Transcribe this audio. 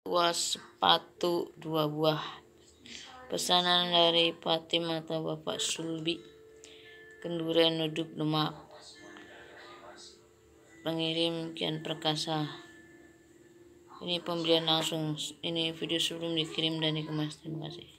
buah sepatu dua buah pesanan dari Fatim atau Bapak Sulbi Kenduren Nuduk Demak pengirim Kian Perkasa ini pembelian langsung ini video sebelum dikirim dan dikemas terima kasih